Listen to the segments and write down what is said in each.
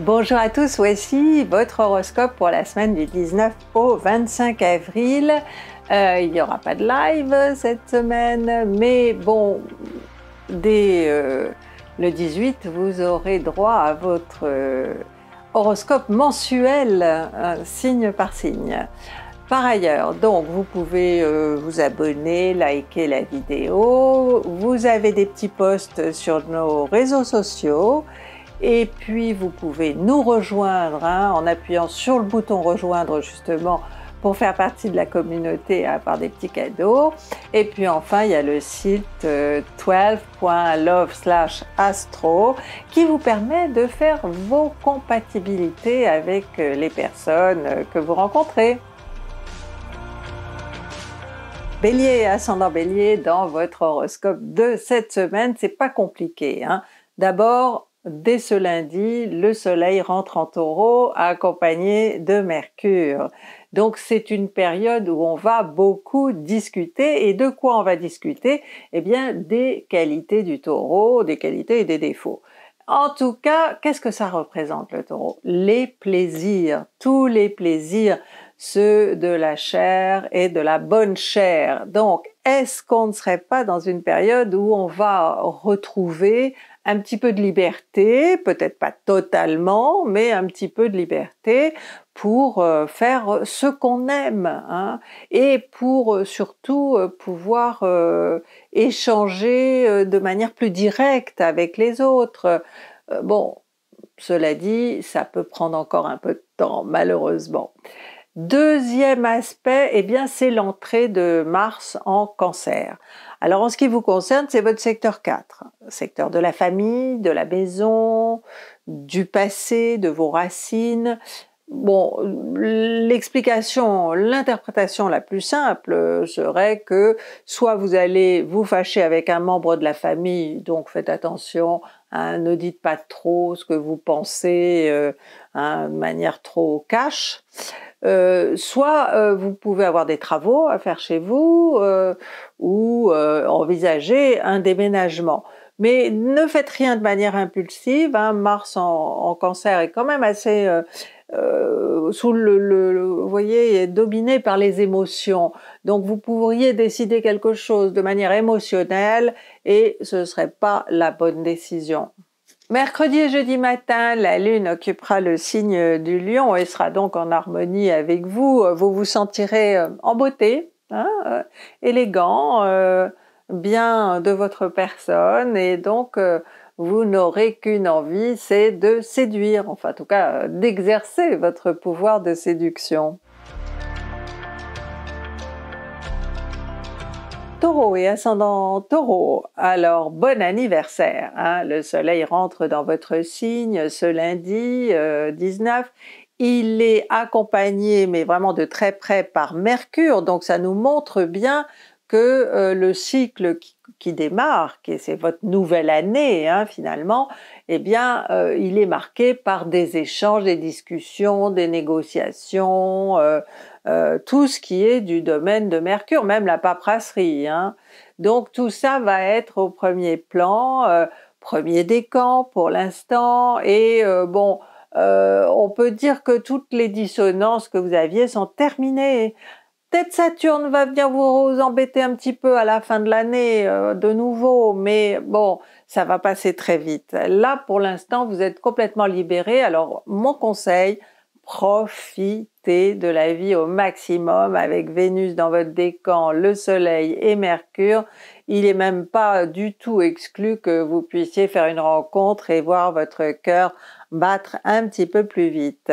Bonjour à tous, voici votre horoscope pour la semaine du 19 au 25 avril. Euh, il n'y aura pas de live cette semaine, mais bon, dès euh, le 18, vous aurez droit à votre euh, horoscope mensuel, hein, signe par signe. Par ailleurs, donc vous pouvez vous abonner, liker la vidéo, vous avez des petits posts sur nos réseaux sociaux et puis vous pouvez nous rejoindre hein, en appuyant sur le bouton rejoindre justement pour faire partie de la communauté à hein, part des petits cadeaux. Et puis enfin, il y a le site 12.love euh, slash astro qui vous permet de faire vos compatibilités avec euh, les personnes euh, que vous rencontrez. Bélier, ascendant bélier, dans votre horoscope de cette semaine, c'est pas compliqué. Hein? D'abord, dès ce lundi, le Soleil rentre en taureau accompagné de Mercure. Donc c'est une période où on va beaucoup discuter et de quoi on va discuter Eh bien des qualités du taureau, des qualités et des défauts. En tout cas, qu'est-ce que ça représente le taureau Les plaisirs, tous les plaisirs, ceux de la chair et de la bonne chair. Donc, est-ce qu'on ne serait pas dans une période où on va retrouver un petit peu de liberté, peut-être pas totalement, mais un petit peu de liberté pour euh, faire euh, ce qu'on aime hein, et pour euh, surtout pouvoir échanger de manière plus directe avec les autres. bon, cela dit, ça peut prendre encore un peu de temps, malheureusement. Deuxième aspect, et eh bien, c'est l'entrée de Mars en cancer. Alors, en ce qui vous concerne, c'est votre secteur 4, secteur de la famille, de la maison, du passé, de vos racines. Bon, l'explication, l'interprétation la plus simple serait que soit vous allez vous fâcher avec un membre de la famille, donc faites attention Hein, ne dites pas trop ce que vous pensez euh, hein, de manière trop cash. Euh, soit euh, vous pouvez avoir des travaux à faire chez vous ou envisager un déménagement. Mais ne faites rien de manière impulsive. Hein. Mars en, cancer est quand même assez euh, sous le, le, vous voyez, est dominé par les émotions. Donc vous pourriez décider quelque chose de manière émotionnelle et ce ne serait pas la bonne décision. Mercredi et jeudi matin, la Lune occupera le signe du lion et sera donc en harmonie avec vous. Vous vous sentirez euh, en beauté, hein, euh, élégant, bien de votre personne et donc vous n'aurez qu'une envie, c'est de séduire, enfin en tout cas euh, d'exercer votre pouvoir de séduction. Taureau et ascendant Taureau, alors bon anniversaire. Hein. le Soleil rentre dans votre signe ce lundi 19. Euh, Il est accompagné, mais vraiment de très près, par Mercure, donc ça nous montre bien que euh, le cycle qui, démarque, et c'est votre nouvelle année hein, finalement, eh bien, euh, il est marqué par des échanges, des discussions, des négociations, euh, tout ce qui est du domaine de Mercure, même la paperasserie. Hein. Donc tout ça va être au premier plan, premier décan pour l'instant, et bon. on peut dire que toutes les dissonances que vous aviez sont terminées. Peut-être Saturne va venir vous embêter un petit peu à la fin de l'année euh, de nouveau, mais bon, ça va passer très vite. Là, pour l'instant, vous êtes complètement libéré. Alors, mon conseil, profitez de la vie au maximum avec Vénus dans votre décan, le Soleil et Mercure. Il n'est même pas du tout exclu que vous puissiez faire une rencontre et voir votre cœur battre un petit peu plus vite.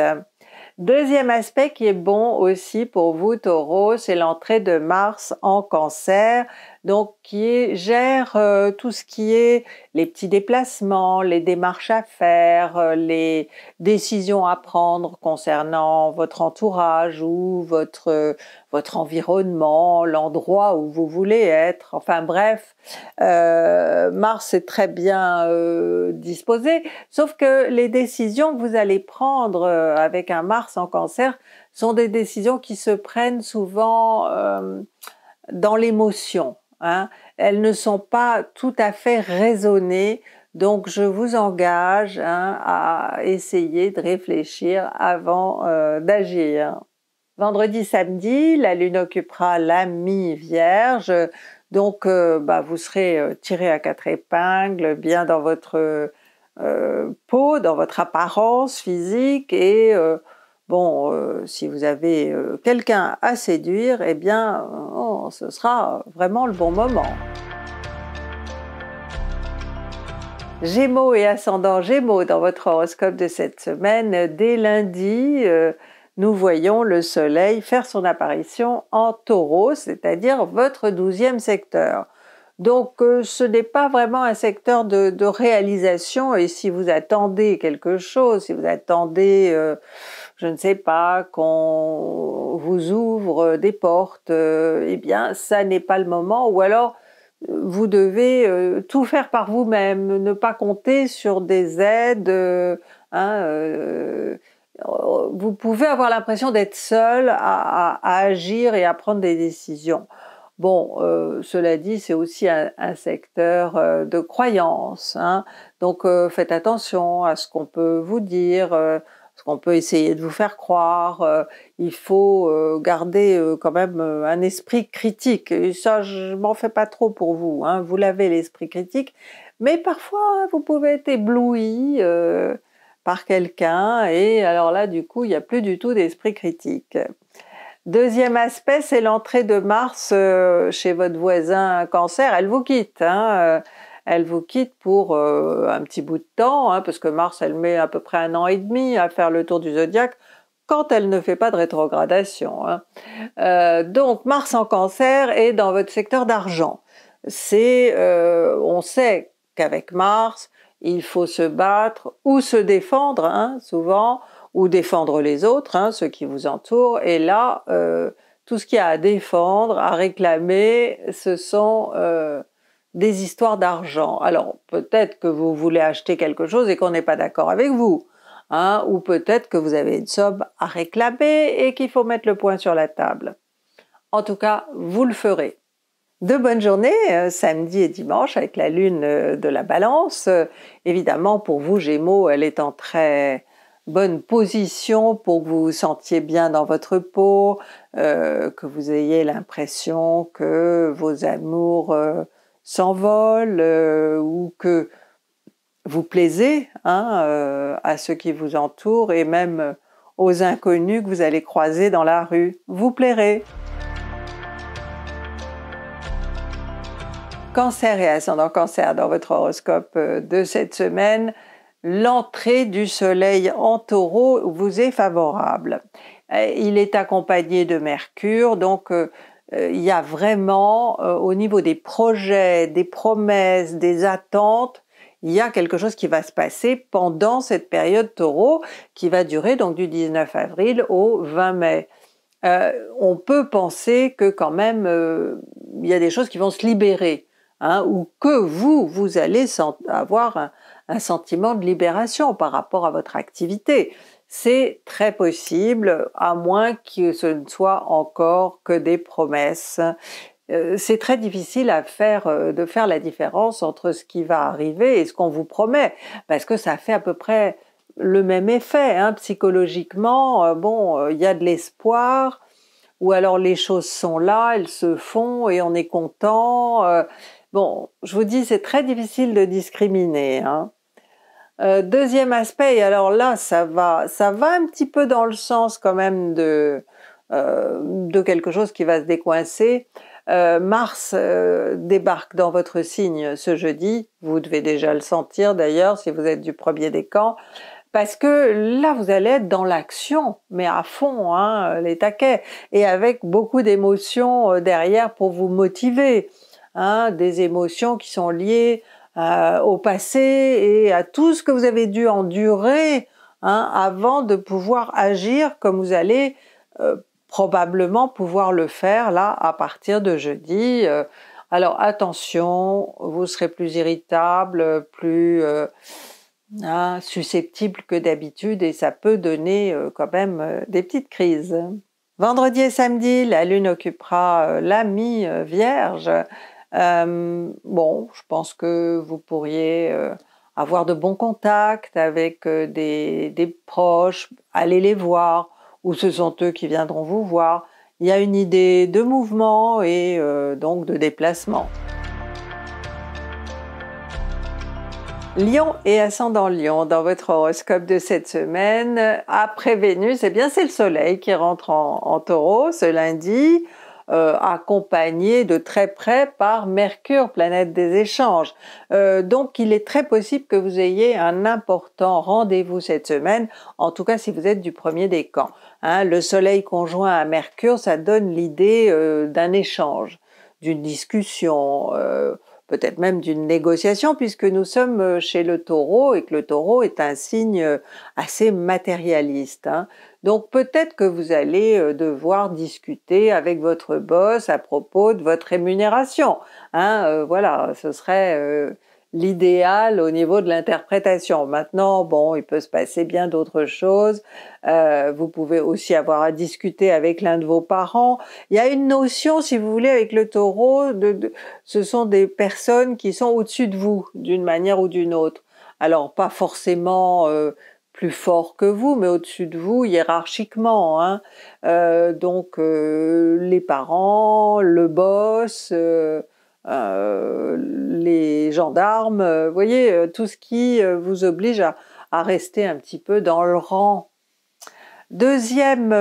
Deuxième aspect qui est bon aussi pour vous, taureau, c'est l'entrée de Mars en cancer donc qui gère euh, tout ce qui est les petits déplacements, les démarches à faire, euh, les décisions à prendre concernant votre entourage ou votre, euh, votre environnement, l'endroit où vous voulez être. Enfin bref, Mars est très bien disposé, sauf que les décisions que vous allez prendre avec un Mars en cancer sont des décisions qui se prennent souvent dans l'émotion. Hein. Elles ne sont pas tout à fait raisonnées. Donc je vous engage hein, à essayer de réfléchir avant euh, d'agir. Vendredi, samedi, la Lune occupera la mi-vierge, donc euh, bah, vous serez euh, tiré à quatre épingles, bien dans votre peau, dans votre apparence physique et Bon, euh, si vous avez euh, quelqu'un à séduire, eh bien, euh, oh, ce sera vraiment le bon moment. Gémeaux et ascendant Gémeaux dans votre horoscope de cette semaine, dès lundi, nous voyons le Soleil faire son apparition en Taureau, c'est-à-dire votre douzième secteur. Donc euh, ce n'est pas vraiment un secteur de, réalisation et si vous attendez quelque chose, si vous attendez, euh, je ne sais pas, qu'on vous ouvre des portes, euh, eh bien ça n'est pas le moment ou alors vous devez tout faire par vous-même, ne pas compter sur des aides. Hein, vous pouvez avoir l'impression d'être seul à agir et à prendre des décisions. Bon, euh, cela dit, c'est aussi un, secteur euh, de croyance. Hein. donc euh, faites attention à ce qu'on peut vous dire, ce qu'on peut essayer de vous faire croire. il faut garder quand même un esprit critique. ça, je m'en fais pas trop pour vous. Hein. vous l'avez l'esprit critique, mais parfois hein, vous pouvez être ébloui par quelqu'un et alors là, du coup, il n'y a plus du tout d'esprit critique. Deuxième aspect, c'est l'entrée de Mars euh, chez votre voisin cancer. Elle vous quitte. Hein, euh, elle vous quitte pour euh, un petit bout de temps, hein, parce que Mars, elle met à peu près un an et demi à faire le tour du zodiaque quand elle ne fait pas de rétrogradation. Hein. donc Mars en cancer est dans votre secteur d'argent. C'est, on sait qu'avec Mars, il faut se battre ou se défendre, hein, souvent, ou défendre les autres, hein, ceux qui vous entourent. Et là, euh, tout ce qu'il y a à défendre, à réclamer, ce sont euh, des histoires d'argent. Alors peut-être que vous voulez acheter quelque chose et qu'on n'est pas d'accord avec vous. Hein, ou peut-être que vous avez une somme à réclamer et qu'il faut mettre le point sur la table. En tout cas, vous le ferez. De bonnes journées, euh, samedi et dimanche, avec la lune de la balance. évidemment, pour vous, Gémeaux, elle est en très bonne position pour que vous vous sentiez bien dans votre peau, euh, que vous ayez l'impression que vos amours euh, s'envolent euh, ou que vous plaisez hein, à ceux qui vous entourent et même aux inconnus que vous allez croiser dans la rue. Vous plairez. Cancer et ascendant cancer dans votre horoscope de cette semaine, l'entrée du soleil en taureau vous est favorable. Euh, il est accompagné de Mercure, donc euh, euh, il y a vraiment au niveau des projets, des promesses, des attentes, il y a quelque chose qui va se passer pendant cette période taureau qui va durer donc du 19 avril au 20 mai. on peut penser que quand même il y a des choses qui vont se libérer hein, ou que vous, vous allez avoir un sentiment de libération par rapport à votre activité. C'est très possible, à moins que ce ne soit encore que des promesses. Euh, c'est très difficile à faire, euh, de faire la différence entre ce qui va arriver et ce qu'on vous promet, parce que ça fait à peu près le même effet. Hein. Psychologiquement, euh, bon, il y a de l'espoir, ou alors les choses sont là, elles se font et on est content. Bon, je vous dis, c'est très difficile de discriminer. Hein. Euh, deuxième aspect, et alors là, ça va, ça va un petit peu dans le sens quand même de, euh, de quelque chose qui va se décoincer. Euh, Mars euh, débarque dans votre signe ce jeudi, vous devez déjà le sentir d'ailleurs si vous êtes du premier décan, parce que là vous allez être dans l'action, mais à fond, hein, les taquets, et avec beaucoup d'émotions derrière pour vous motiver, hein, des émotions qui sont liées euh, au passé et à tout ce que vous avez dû endurer hein, avant de pouvoir agir comme vous allez euh, probablement pouvoir le faire là à partir de jeudi. Euh. alors attention, vous serez plus irritable, plus hein, susceptible que d'habitude et ça peut donner quand même des petites crises. Vendredi et samedi, la Lune occupera la mi Vierge euh, bon, je pense que vous pourriez euh, avoir de bons contacts avec euh, des, des, proches, aller les voir, ou ce sont eux qui viendront vous voir. Il y a une idée de mouvement et donc de déplacement. Lion et ascendant Lion, dans votre horoscope de cette semaine, après Vénus, eh bien c'est le Soleil qui rentre en Taureau ce lundi. Euh, accompagné de très près par Mercure, planète des échanges. Euh, donc il est très possible que vous ayez un important rendez-vous cette semaine, en tout cas si vous êtes du premier des camps. Hein, le Soleil conjoint à Mercure, ça donne l'idée euh, d'un échange, d'une discussion peut-être même d'une négociation, puisque nous sommes euh, chez le taureau et que le taureau est un signe euh, assez matérialiste. Hein. Donc peut-être que vous allez euh, devoir discuter avec votre boss à propos de votre rémunération. Hein, voilà, ce serait l'idéal au niveau de l'interprétation. Maintenant, bon, il peut se passer bien d'autres choses. Euh, vous pouvez aussi avoir à discuter avec l'un de vos parents. Il y a une notion, si vous voulez, avec le taureau, de, ce sont des personnes qui sont au-dessus de vous, d'une manière ou d'une autre. Alors, pas forcément... Euh, plus fort que vous, mais au-dessus de vous hiérarchiquement. Hein. Euh, donc les parents, le boss, euh, les gendarmes, euh, vous voyez, euh, tout ce qui vous oblige à, rester un petit peu dans le rang. Deuxième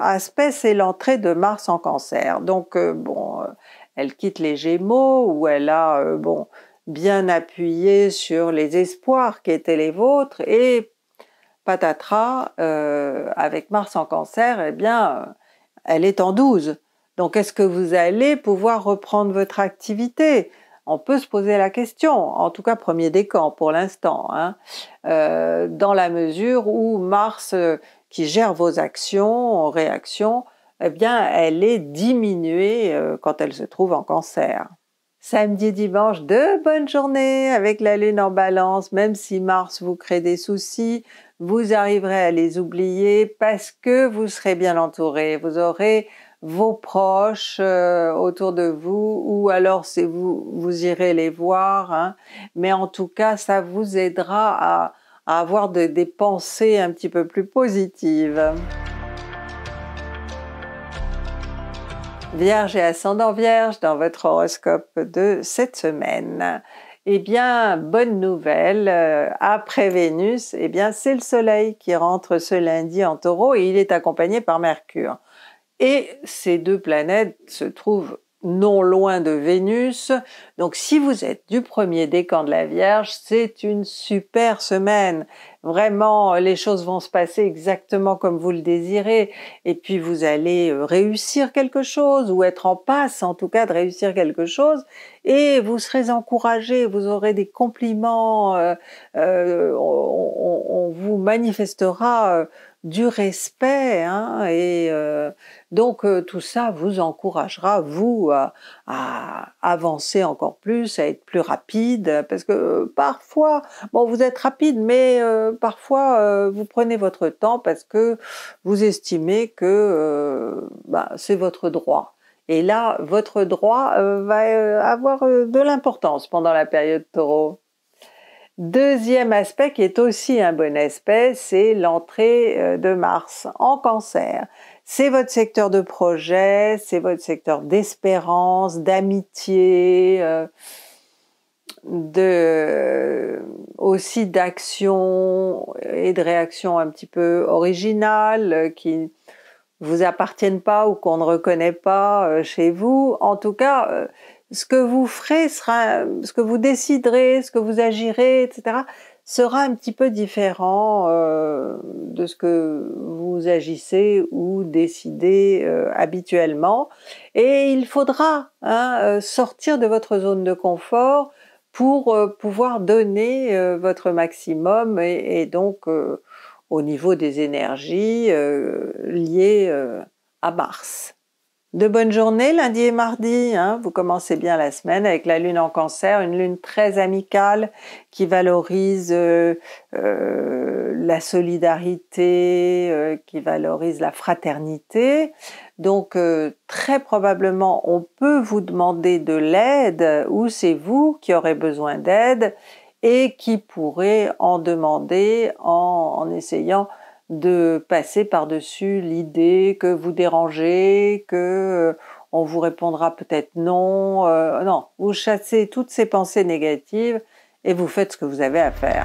aspect, c'est l'entrée de Mars en cancer. Donc, bon, elle quitte les Gémeaux, où elle a, bon, bien appuyé sur les espoirs qui étaient les vôtres, et patatras, avec Mars en cancer, eh bien, elle est en 12. Donc est-ce que vous allez pouvoir reprendre votre activité on peut se poser la question, en tout cas premier décan pour l'instant, hein. euh, dans la mesure où Mars, euh, qui gère vos actions, réactions, eh bien elle est diminuée euh, quand elle se trouve en cancer. Samedi et dimanche, de bonnes journées avec la Lune en balance, même si Mars vous crée des soucis, vous arriverez à les oublier parce que vous serez bien entouré, vous aurez vos proches euh, autour de vous ou alors c'est vous vous irez les voir hein. mais en tout cas ça vous aidera à, avoir des pensées un petit peu plus positives Vierge et ascendant Vierge dans votre horoscope de cette semaine eh bien, bonne nouvelle, euh, après Vénus, eh bien, c'est le Soleil qui rentre ce lundi en taureau et il est accompagné par Mercure. Et ces deux planètes se trouvent non loin de Vénus. Donc si vous êtes du premier décan de la Vierge, c'est une super semaine. Vraiment, les choses vont se passer exactement comme vous le désirez. Et puis vous allez euh, réussir quelque chose, ou être en passe en tout cas de réussir quelque chose. Et vous serez encouragé, vous aurez des compliments, euh, euh, on, vous manifestera du respect. Hein, et euh, donc euh, tout ça vous encouragera, vous, euh, à, avancer encore plus, à être plus rapide, parce que parfois, bon, vous êtes rapide, mais parfois vous prenez votre temps parce que vous estimez que bah, c'est votre droit. Et là, votre droit va avoir de l'importance pendant la période taureau. Deuxième aspect qui est aussi un bon aspect, c'est l'entrée euh, de Mars en cancer. C'est votre secteur de projet, c'est votre secteur d'espérance, d'amitié, euh, de, aussi d'action et de réaction un petit peu originale euh, qui vous appartiennent pas ou qu'on ne reconnaît pas chez vous. En tout cas, ce que vous ferez sera, ce que vous déciderez, ce que vous agirez, etc., sera un petit peu différent euh, de ce que vous agissez ou décidez euh, habituellement. Et il faudra hein, euh, sortir de votre zone de confort pour pouvoir donner votre maximum et donc au niveau des énergies liées à Mars. De bonnes journées lundi et mardi. Hein. Vous commencez bien la semaine avec la lune en cancer, une lune très amicale qui valorise euh, euh, la solidarité, euh, qui valorise la fraternité. Donc très probablement on peut vous demander de l'aide ou c'est vous qui aurez besoin d'aide et qui pourrez en demander en essayant de passer par-dessus l'idée que vous dérangez, que euh, on vous répondra peut-être non. Euh, non, vous chassez toutes ces pensées négatives et vous faites ce que vous avez à faire.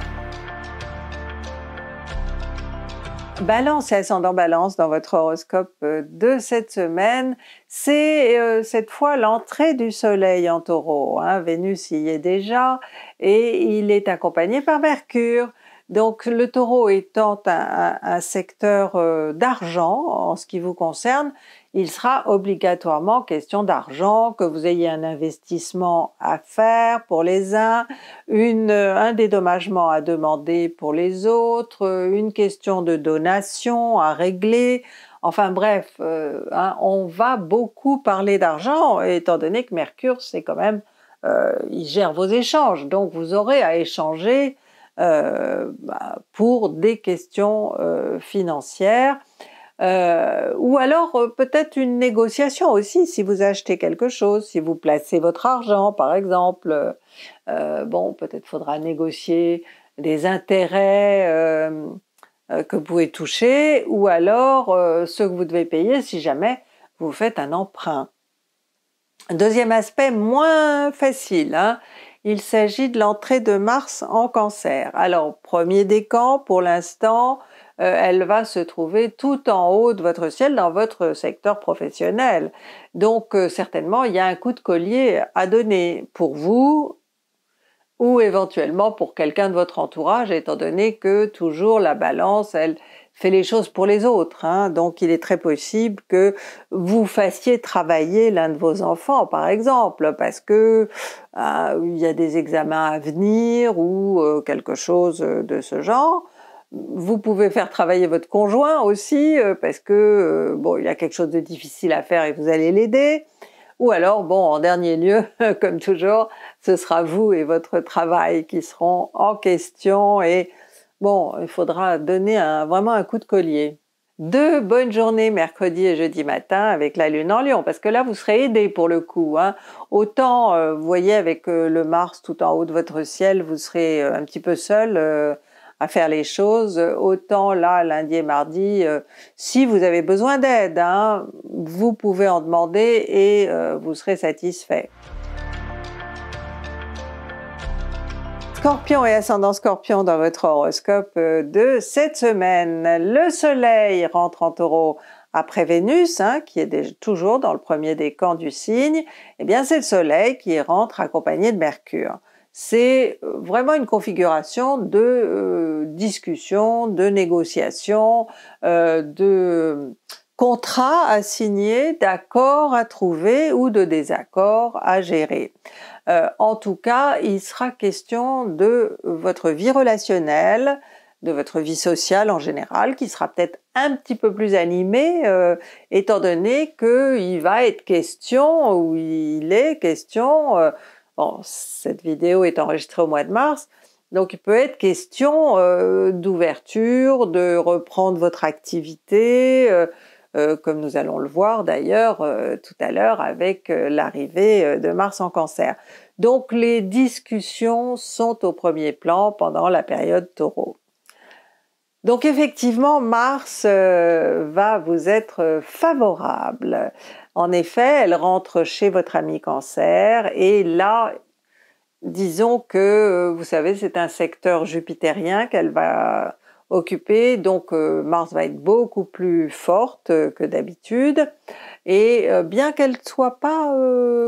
Balance et ascendant balance dans votre horoscope euh, de cette semaine, c'est cette fois l'entrée du soleil en taureau. Hein. Vénus y est déjà et il est accompagné par Mercure. Donc le taureau étant un, secteur euh, d'argent en ce qui vous concerne, il sera obligatoirement question d'argent, que vous ayez un investissement à faire pour les uns, un dédommagement à demander pour les autres, une question de donation à régler. Enfin bref, euh, hein, on va beaucoup parler d'argent, étant donné que Mercure, c'est quand même, euh, il gère vos échanges, donc vous aurez à échanger euh, bah, pour des questions euh, financières. Euh, ou alors peut-être une négociation aussi si vous achetez quelque chose, si vous placez votre argent par exemple. bon, peut-être faudra négocier des intérêts que vous pouvez toucher ou alors ce que vous devez payer si jamais vous faites un emprunt. Deuxième aspect moins facile, hein, il s'agit de l'entrée de Mars en cancer. Alors, premier décan, pour l'instant, euh, elle va se trouver tout en haut de votre ciel dans votre secteur professionnel. Donc euh, certainement, il y a un coup de collier à donner pour vous ou éventuellement pour quelqu'un de votre entourage, étant donné que toujours la balance, elle, fait les choses pour les autres. Hein. Donc il est très possible que vous fassiez travailler l'un de vos enfants, par exemple, parce que euh, il y a des examens à venir ou euh, quelque chose de ce genre. Vous pouvez faire travailler votre conjoint aussi, euh, parce que bon, il y a quelque chose de difficile à faire et vous allez l'aider. Ou alors, bon, en dernier lieu, comme toujours, ce sera vous et votre travail qui seront en question et Bon, il faudra donner vraiment un coup de collier. Deux bonnes journées mercredi et jeudi matin avec la Lune en Lion, parce que là vous serez aidé pour le coup. Hein. Autant, euh, vous voyez, avec euh, le Mars tout en haut de votre ciel, vous serez euh, un petit peu seul à faire les choses. Autant là, lundi et mardi, si vous avez besoin d'aide, hein, vous pouvez en demander et vous serez satisfait. Scorpion et ascendant Scorpion dans votre horoscope euh, de cette semaine. Le Soleil rentre en taureau après Vénus, hein, qui est toujours dans le premier des camps du signe, et eh bien c'est le Soleil qui rentre accompagné de Mercure. C'est euh, vraiment une configuration de euh, discussion, de négociation, de contrat à signer, d'accord à trouver ou de désaccord à gérer. Euh, en tout cas, il sera question de votre vie relationnelle, de votre vie sociale en général, qui sera peut-être un petit peu plus animée, euh, étant donné qu'il va être question, ou il est question, euh, bon, cette vidéo est enregistrée au mois de mars, donc il peut être question d'ouverture, de reprendre votre activité, euh, comme nous allons le voir d'ailleurs euh, tout à l'heure avec euh, l'arrivée de Mars en cancer. Donc les discussions sont au premier plan pendant la période taureau. Donc effectivement, Mars va vous être favorable. En effet, elle rentre chez votre ami cancer et là, disons que, vous savez, c'est un secteur jupitérien qu'elle va occupée, donc euh, Mars va être beaucoup plus forte euh, que d'habitude. Et euh, bien qu'elle ne soit pas,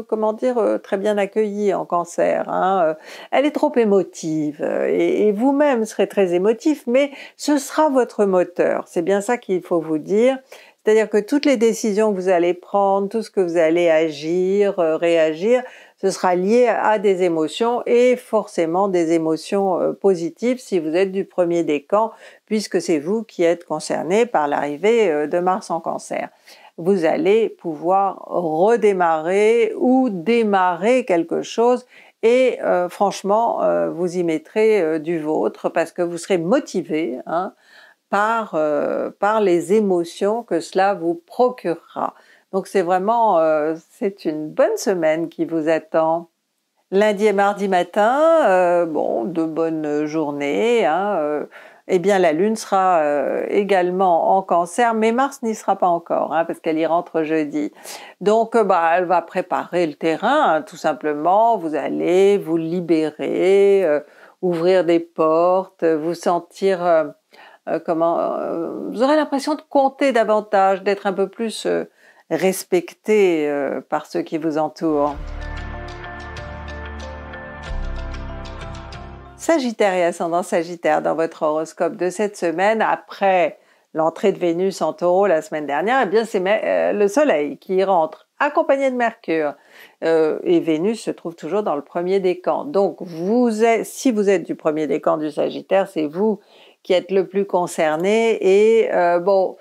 comment dire, très bien accueillie en cancer, hein, elle est trop émotive. et vous-même serez très émotif, mais ce sera votre moteur. C'est bien ça qu'il faut vous dire. C'est-à-dire que toutes les décisions que vous allez prendre, tout ce que vous allez agir, réagir, ce sera lié à des émotions et forcément des émotions euh, positives si vous êtes du premier camps, puisque c'est vous qui êtes concerné par l'arrivée euh, de Mars en cancer vous allez pouvoir redémarrer ou démarrer quelque chose et euh, franchement vous y mettrez du vôtre parce que vous serez motivé hein, par, par les émotions que cela vous procurera. Donc c'est vraiment, euh, c'est une bonne semaine qui vous attend. Lundi et mardi matin, euh, bon, de bonnes journées. Hein, euh. eh bien la Lune sera également en cancer, mais Mars n'y sera pas encore, hein, parce qu'elle y rentre jeudi. Donc bah, elle va préparer le terrain, hein, tout simplement, vous allez vous libérer, ouvrir des portes, vous sentir, comment, vous aurez l'impression de compter davantage, d'être un peu plus respecté euh, par ceux qui vous entourent. Sagittaire et ascendant Sagittaire dans votre horoscope de cette semaine, après l'entrée de Vénus en taureau la semaine dernière, eh bien c'est euh, le Soleil qui rentre, accompagné de Mercure. Euh, et Vénus se trouve toujours dans le premier décan. Donc vous êtes, si vous êtes du premier décan du Sagittaire, c'est vous qui êtes le plus concerné. Et bon,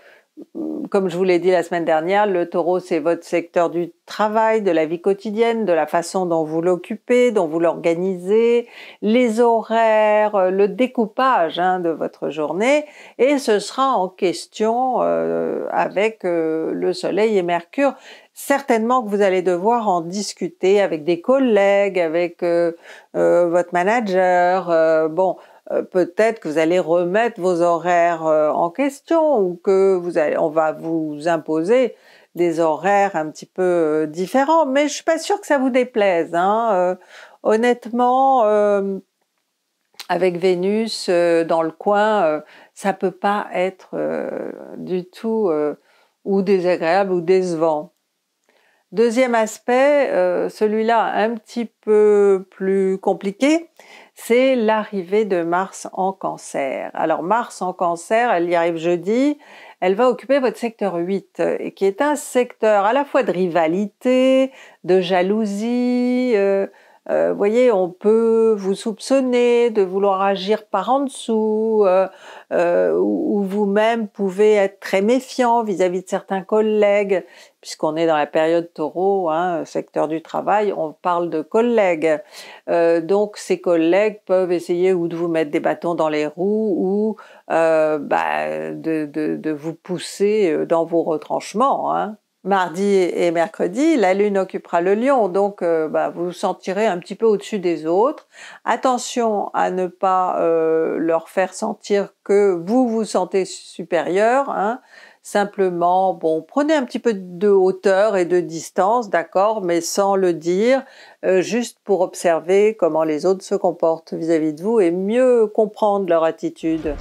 comme je vous l'ai dit la semaine dernière, le taureau, c'est votre secteur du travail, de la vie quotidienne, de la façon dont vous l'occupez, dont vous l'organisez, les horaires, euh, le découpage hein, de votre journée, et ce sera en question euh, avec euh, le Soleil et Mercure. Certainement que vous allez devoir en discuter avec des collègues, avec votre manager. bon, euh, peut-être que vous allez remettre vos horaires euh, en question ou que vous allez, on va vous imposer des horaires un petit peu euh, différents. Mais je suis pas sûre que ça vous déplaise. Hein. honnêtement, avec Vénus dans le coin, ça peut pas être du tout ou désagréable ou décevant. Deuxième aspect, celui-là un petit peu plus compliqué, c'est l'arrivée de Mars en cancer. Alors Mars en cancer, elle y arrive jeudi, elle va occuper votre secteur 8, qui est un secteur à la fois de rivalité, de jalousie, euh, euh, vous voyez, on peut vous soupçonner de vouloir agir par en dessous, euh, euh, ou, vous-même pouvez être très méfiant vis-à-vis de certains collègues, puisqu'on est dans la période taureau, hein, secteur du travail, on parle de collègues. donc ces collègues peuvent essayer ou de vous mettre des bâtons dans les roues, ou bah, de, de, vous pousser dans vos retranchements. Hein mardi et mercredi, la Lune occupera le lion, donc euh, bah, vous vous sentirez un petit peu au-dessus des autres. Attention à ne pas euh, leur faire sentir que vous vous sentez supérieur. Hein. Simplement, bon, prenez un petit peu de hauteur et de distance, d'accord, mais sans le dire, euh, juste pour observer comment les autres se comportent vis à -vis de vous et mieux comprendre leur attitude.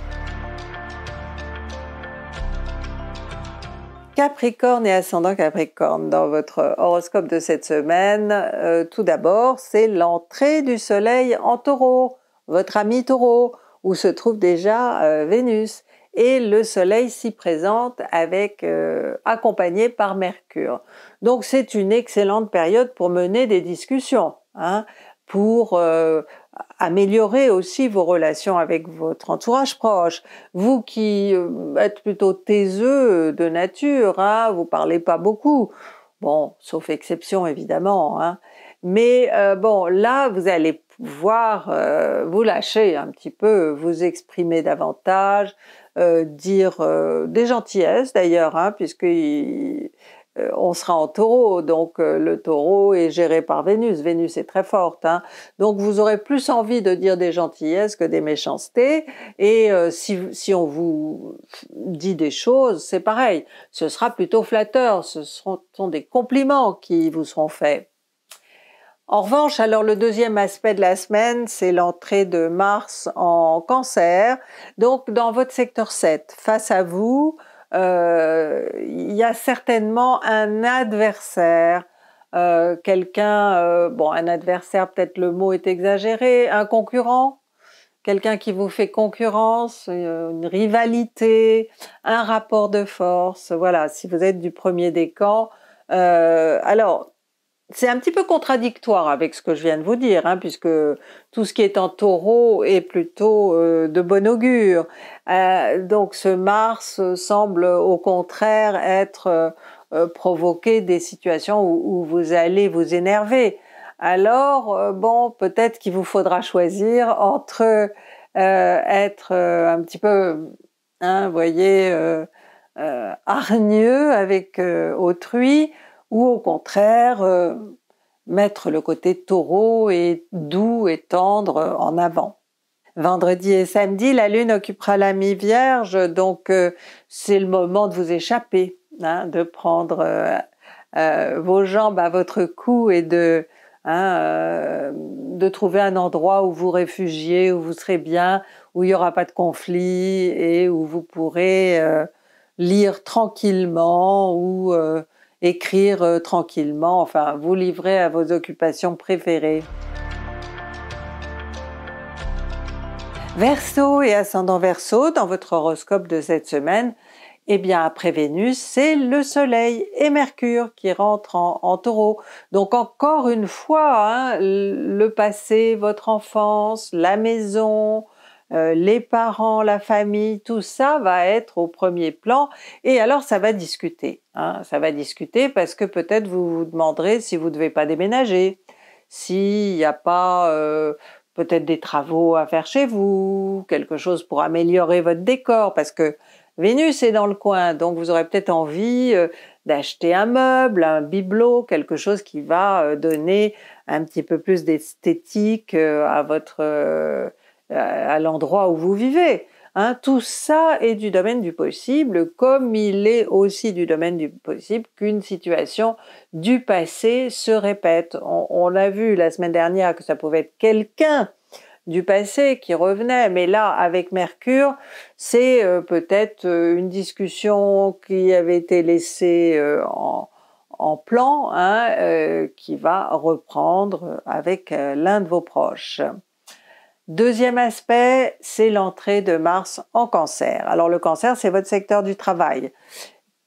Capricorne et ascendant Capricorne dans votre horoscope de cette semaine, euh, tout d'abord, c'est l'entrée du Soleil en Taureau, votre ami Taureau, où se trouve déjà euh, Vénus. Et le Soleil s'y présente avec euh, accompagné par Mercure. Donc c'est une excellente période pour mener des discussions, hein, pour améliorer aussi vos relations avec votre entourage proche. Vous qui euh, êtes plutôt taiseux de nature, vous hein, vous parlez pas beaucoup. Bon, sauf exception évidemment. Hein. Mais euh, bon, là, vous allez pouvoir euh, vous lâcher un petit peu, vous exprimer davantage, dire des gentillesses d'ailleurs, hein, puisque euh, on sera en taureau, donc euh, le taureau est géré par Vénus, Vénus est très forte, hein. donc vous aurez plus envie de dire des gentillesses que des méchancetés, et euh, si, on vous dit des choses, c'est pareil, ce sera plutôt flatteur, ce sont des compliments qui vous seront faits. En revanche, alors le deuxième aspect de la semaine, c'est l'entrée de Mars en cancer, donc dans votre secteur 7, face à vous, euh, il y a certainement un adversaire, euh, quelqu'un, euh, bon, un adversaire, peut-être le mot est exagéré, un concurrent, quelqu'un qui vous fait concurrence, une rivalité, un rapport de force. Voilà, si vous êtes du premier des camps. alors, c'est un petit peu contradictoire avec ce que je viens de vous dire, hein, puisque tout ce qui est en taureau est plutôt euh, de bon augure. Euh, donc ce Mars semble au contraire être euh, provoqué des situations où, vous allez vous énerver. Alors, bon, peut-être qu'il vous faudra choisir entre être un petit peu, hein, voyez, hargneux avec autrui, ou au contraire euh, mettre le côté taureau et doux et tendre euh, en avant. Vendredi et samedi, la Lune occupera la mi-vierge, donc euh, c'est le moment de vous échapper, hein, de prendre vos jambes à votre cou et de, hein, de trouver un endroit où vous réfugiez, où vous serez bien, où il n'y aura pas de conflit et où vous pourrez lire tranquillement ou écrire euh, tranquillement, enfin vous livrer à vos occupations préférées. Verseau et ascendant Verseau, dans votre horoscope de cette semaine, eh bien après Vénus, c'est le Soleil et Mercure qui rentrent en, taureau. Donc encore une fois, hein, le passé, votre enfance, la maison, euh, les parents, la famille, tout ça va être au premier plan. Et alors, ça va discuter. Hein. ça va discuter parce que peut-être vous vous demanderez si vous ne devez pas déménager, s'il n'y a pas euh, peut-être des travaux à faire chez vous, quelque chose pour améliorer votre décor, parce que Vénus est dans le coin, donc vous aurez peut-être envie euh, d'acheter un meuble, un bibelot, quelque chose qui va donner un petit peu plus d'esthétique à votre euh, à l'endroit où vous vivez. Hein, tout ça est du domaine du possible, comme il est aussi du domaine du possible qu'une situation du passé se répète. On, a l'a vu la semaine dernière que ça pouvait être quelqu'un du passé qui revenait, mais là, avec Mercure, c'est euh, peut-être euh, une discussion qui avait été laissée en, en, plan, hein, qui va reprendre avec l'un de vos proches. Deuxième aspect, c'est l'entrée de Mars en cancer. Alors le cancer, c'est votre secteur du travail.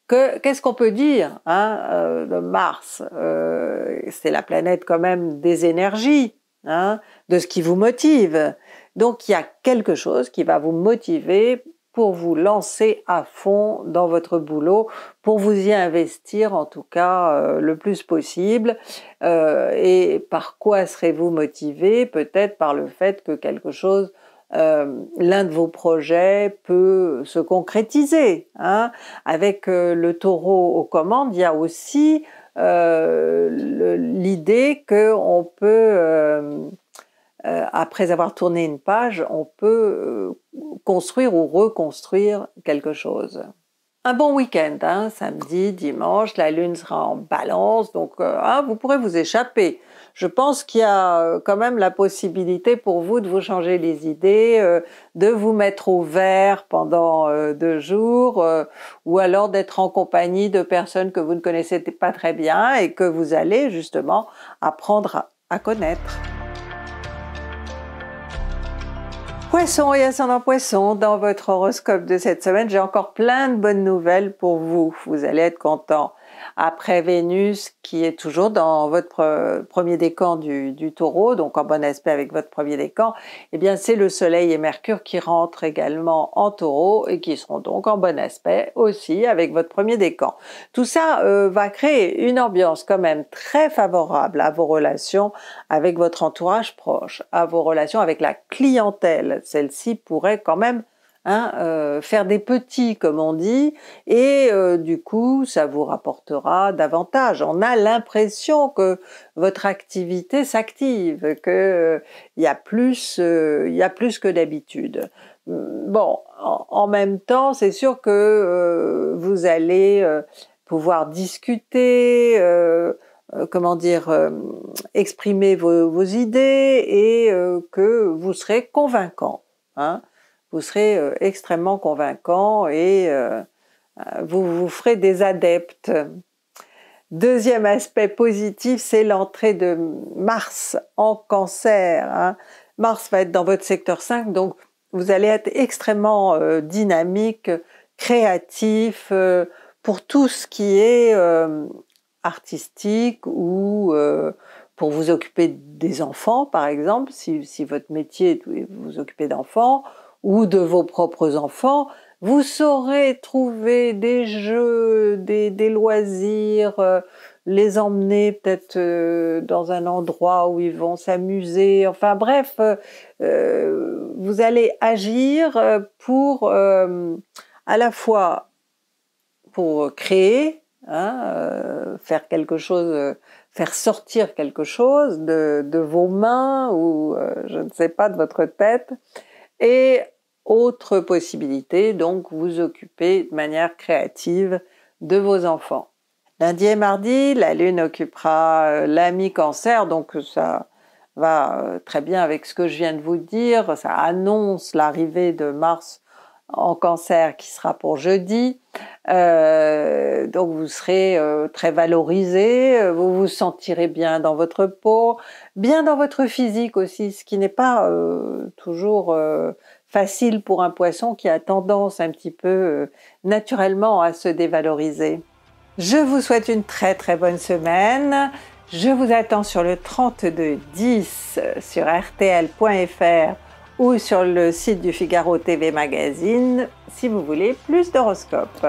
Qu'est-ce qu'on peut dire hein, euh, Mars euh, C'est la planète quand même des énergies, hein, de ce qui vous motive. Donc il y a quelque chose qui va vous motiver vous lancer à fond dans votre boulot, pour vous y investir en tout cas euh, le plus possible. Euh, et par quoi serez-vous motivé Peut-être par le fait que quelque chose euh, l'un de vos projets peut se concrétiser. Hein. Avec le taureau aux commandes, il y a aussi euh, l'idée qu'on peut euh, après avoir tourné une page, on peut euh, construire ou reconstruire quelque chose. Un bon week-end, hein, samedi, dimanche, la lune sera en balance, donc euh, hein, vous pourrez vous échapper je pense qu'il y a quand même la possibilité pour vous de vous changer les idées, de vous mettre au vert pendant deux jours, ou alors d'être en compagnie de personnes que vous ne connaissez pas très bien et que vous allez justement apprendre à connaître. Poisson et ascendant poisson, dans votre horoscope de cette semaine, j'ai encore plein de bonnes nouvelles pour vous. Vous allez être content. Après Vénus, qui est toujours dans votre premier décan du, taureau, donc en bon aspect avec votre premier décan, eh bien c'est le Soleil et Mercure qui rentrent également en taureau et qui seront donc en bon aspect aussi avec votre premier décan. Tout ça euh, va créer une ambiance quand même très favorable à vos relations avec votre entourage proche, à vos relations avec la clientèle. Celle-ci pourrait quand même Hein, euh, faire des petits, comme on dit, et euh, du coup, ça vous rapportera davantage. On a l'impression que votre activité s'active, qu'il il euh, y, a plus, y a plus que d'habitude. Hum, bon, en, même temps, c'est sûr que vous allez pouvoir discuter, comment dire, exprimer vos, idées et que vous serez convaincant. Hein vous serez euh, extrêmement convaincant et euh, euh, vous vous ferez des adeptes. Deuxième aspect positif, c'est l'entrée de Mars en cancer. Hein. Mars va être dans votre secteur 5, donc vous allez être extrêmement dynamique, créatif pour tout ce qui est artistique ou pour vous occuper des enfants, par exemple, si, votre métier est vous occuper d'enfants, ou de vos propres enfants, vous saurez trouver des jeux, des, loisirs, euh, les emmener peut-être euh, dans un endroit où ils vont s'amuser. Enfin bref, euh, vous allez agir pour à la fois pour créer, hein, faire quelque chose, faire sortir quelque chose de vos mains ou je ne sais pas de votre tête, et autre possibilité, donc vous occuper de manière créative de vos enfants. Lundi et mardi, la Lune occupera euh, l'ami cancer, donc ça va euh, très bien avec ce que je viens de vous dire, ça annonce l'arrivée de Mars en cancer qui sera pour jeudi. Euh, donc vous serez euh, très valorisé, vous vous sentirez bien dans votre peau, bien dans votre physique aussi, ce qui n'est pas euh, toujours facile pour un poisson qui a tendance un petit peu naturellement à se dévaloriser. Je vous souhaite une très très bonne semaine. Je vous attends sur le 3210 sur rtl.fr ou sur le site du Figaro TV Magazine si vous voulez plus d'horoscopes.